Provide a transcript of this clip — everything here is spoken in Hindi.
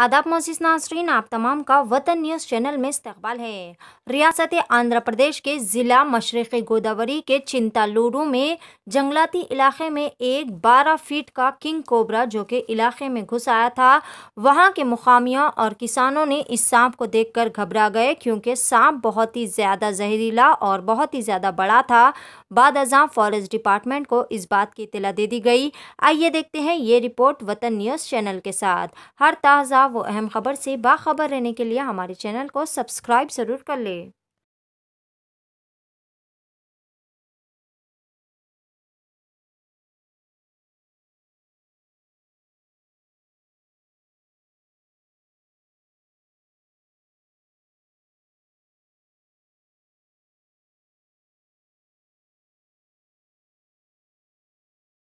आदाब मोसिस नासरीन आप तमाम का वतन न्यूज़ चैनल में इस्तेबाल है रियासत आंध्र प्रदेश के ज़िला मशरक़ी गोदावरी के चिंतालूरू में जंगलाती इलाके में एक 12 फीट का किंग कोबरा जो कि इलाके में घुस आया था वहां के मुकामियों और किसानों ने इस सांप को देखकर घबरा गए क्योंकि सांप बहुत ही ज़्यादा जहरीला और बहुत ही ज़्यादा बड़ा था बाद अजा फॉरेस्ट डिपार्टमेंट को इस बात की इतला दे दी गई आइए देखते हैं ये रिपोर्ट वतन न्यूज़ चैनल के साथ हर ताज़ा वो अहम खबर से बाखबर रहने के लिए हमारे चैनल को सब्सक्राइब ज़रूर कर लें